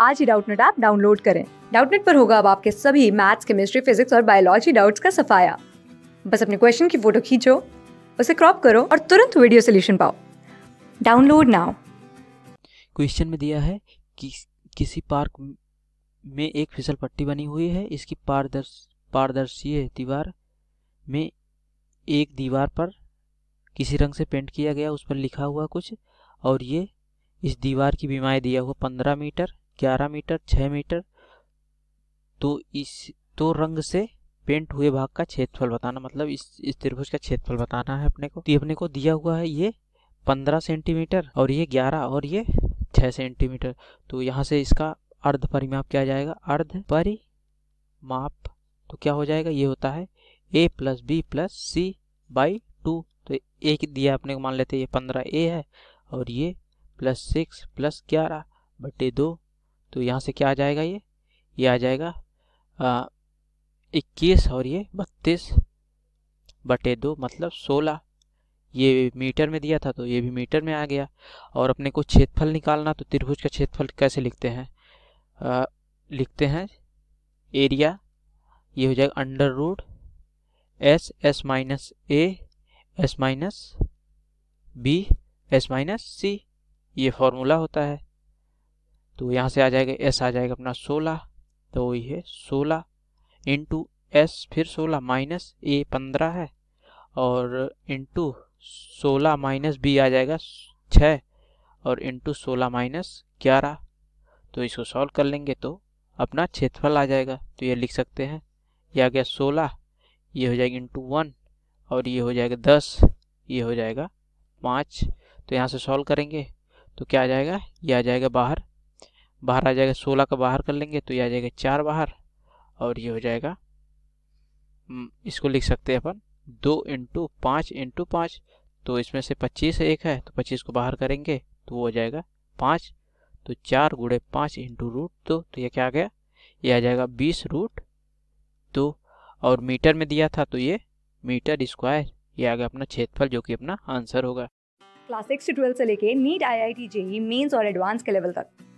आज ही Doubtnut app download करें डाउटनेट पर होगा अब आपके सभी मैथ्स केमिस्ट्री फिजिक्स और बायोलॉजी डाउट्स का सफाया बस अपने क्वेश्चन की फोटो खींचो उसे क्रॉप करो और तुरंत वीडियो सोल्यूशन पाओ डाउनलोड नाउ क्वेश्चन में दिया है कि किसी पार्क में एक फिसल पट्टी बनी हुई है इसकी पारदर्श पारदर्शी दीवार में एक दीवार पर किसी रंग से पेंट किया गया उस पर लिखा हुआ कुछ और ये इस दीवार की बीमाएँ दिया हुआ पंद्रह मीटर 11 मीटर 6 मीटर तो इस तो रंग से पेंट हुए भाग का क्षेत्रफल बताना मतलब इस इस त्रिभुज का क्षेत्रफल बताना है अपने को तो अपने को दिया हुआ है ये 15 सेंटीमीटर और ये 11 और ये 6 सेंटीमीटर तो यहाँ से इसका अर्ध परिमाप क्या जाएगा अर्ध परिमाप तो क्या हो जाएगा ये होता है A plus B plus C by two तो एक दिया अपने को मान लेते हैं ये पंद्रह ए है और ये प्लस सिक्स प्लस ग्यारह बटे दो तो यहाँ से क्या आ जाएगा ये ये आ जाएगा इक्कीस और ये बत्तीस बटे दो मतलब सोलह ये मीटर में दिया था तो ये भी मीटर में आ गया और अपने को क्षेत्रफल निकालना तो त्रिभुज का क्षेत्रफल कैसे लिखते हैं आ, लिखते हैं एरिया ये हो जाएगा under root S S minus A S minus B S minus C ये फॉर्मूला होता है तो यहाँ से आ जाएगा एस आ जाएगा अपना सोलह तो वही है सोलह इंटू एस फिर सोलह माइनस ए पंद्रह है और इंटू सोलह माइनस बी आ जाएगा छः और इंटू सोलह माइनस ग्यारह तो इसको सॉल्व कर लेंगे तो अपना क्षेत्रफल आ जाएगा तो ये लिख सकते हैं ये आ गया सोलह ये हो जाएगा इंटू वन और ये हो जाएगा दस ये हो जाएगा पाँच तो यहाँ से सॉल्व करेंगे तो क्या आ जाएगा ये आ जाएगा बाहर बाहर आ जाएगा सोलह का बाहर कर लेंगे तो ये आ जाएगा चार बाहर और ये हो जाएगा हम्म, इसको लिख सकते हैं अपन दो इंटू पाँच इंटू पाँच तो इसमें से पच्चीस एक है तो पच्चीस को बाहर करेंगे तो वो हो जाएगा पाँच तो चार गुड़े पाँच इंटू रूट दो तो ये क्या आ गया ये आ जाएगा बीस रूट दो और मीटर में दिया था तो ये मीटर स्क्वायर ये आ गया अपना क्षेत्रफल जो कि अपना आंसर होगा क्लास सिक्स से ट्वेल्थ से लेके NEET I I T JEE mains और एडवांस के लेवल तक